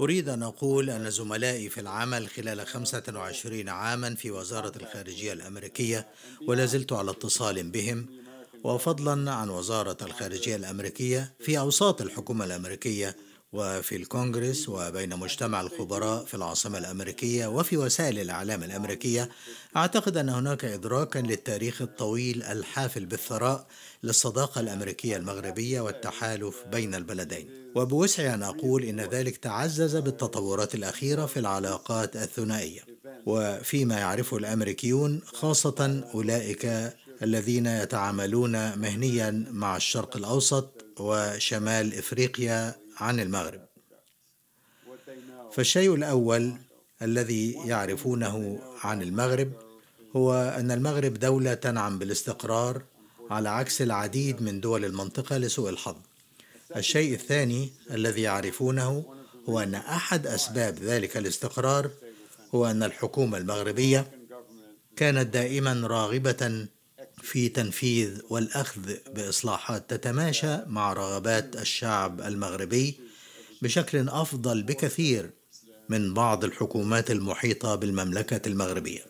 أريد أن أقول أن زملائي في العمل خلال 25 عاما في وزارة الخارجية الأمريكية ولا زلت على اتصال بهم وفضلا عن وزارة الخارجية الأمريكية في أوساط الحكومة الأمريكية وفي الكونغرس وبين مجتمع الخبراء في العاصمة الأمريكية وفي وسائل الإعلام الأمريكية أعتقد أن هناك إدراكا للتاريخ الطويل الحافل بالثراء للصداقة الأمريكية المغربية والتحالف بين البلدين وبوسعي أن أقول إن ذلك تعزز بالتطورات الأخيرة في العلاقات الثنائية وفيما يعرفه الأمريكيون خاصة أولئك الذين يتعاملون مهنيا مع الشرق الأوسط وشمال إفريقيا عن المغرب فالشيء الاول الذي يعرفونه عن المغرب هو ان المغرب دوله تنعم بالاستقرار على عكس العديد من دول المنطقه لسوء الحظ الشيء الثاني الذي يعرفونه هو ان احد اسباب ذلك الاستقرار هو ان الحكومه المغربيه كانت دائما راغبه في تنفيذ والاخذ باصلاحات تتماشى مع رغبات الشعب المغربي بشكل افضل بكثير من بعض الحكومات المحيطه بالمملكه المغربيه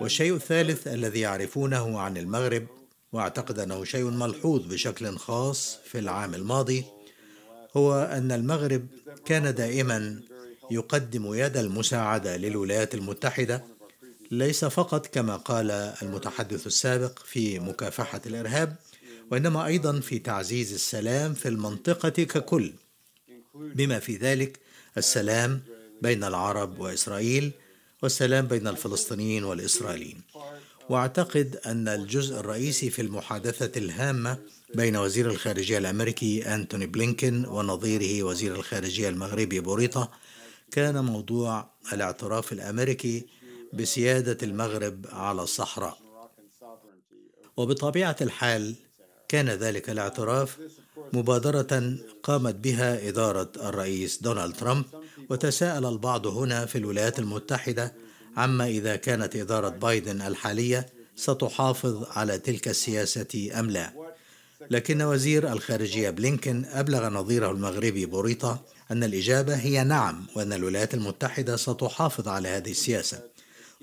والشيء الثالث الذي يعرفونه عن المغرب واعتقد انه شيء ملحوظ بشكل خاص في العام الماضي هو ان المغرب كان دائما يقدم يد المساعده للولايات المتحده ليس فقط كما قال المتحدث السابق في مكافحة الإرهاب وإنما أيضا في تعزيز السلام في المنطقة ككل بما في ذلك السلام بين العرب وإسرائيل والسلام بين الفلسطينيين والإسرائيليين واعتقد ان الجزء الرئيسي في المحادثه الهامه بين وزير الخارجيه الامريكي انتوني بلينكن ونظيره وزير الخارجيه المغربي بوريطه كان موضوع الاعتراف الامريكي بسياده المغرب على الصحراء وبطبيعه الحال كان ذلك الاعتراف مبادره قامت بها اداره الرئيس دونالد ترامب وتساءل البعض هنا في الولايات المتحده عما اذا كانت اداره بايدن الحاليه ستحافظ على تلك السياسه ام لا لكن وزير الخارجيه بلينكن ابلغ نظيره المغربي بوريطه ان الاجابه هي نعم وان الولايات المتحده ستحافظ على هذه السياسه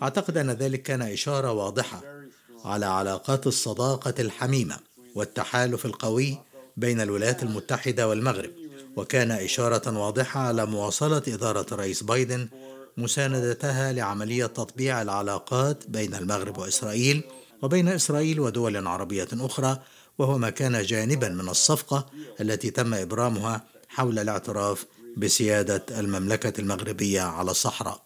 أعتقد أن ذلك كان إشارة واضحة على علاقات الصداقة الحميمة والتحالف القوي بين الولايات المتحدة والمغرب وكان إشارة واضحة على مواصلة إدارة الرئيس بايدن مساندتها لعملية تطبيع العلاقات بين المغرب وإسرائيل وبين إسرائيل ودول عربية أخرى وهو ما كان جانبا من الصفقة التي تم إبرامها حول الاعتراف بسيادة المملكة المغربية على الصحراء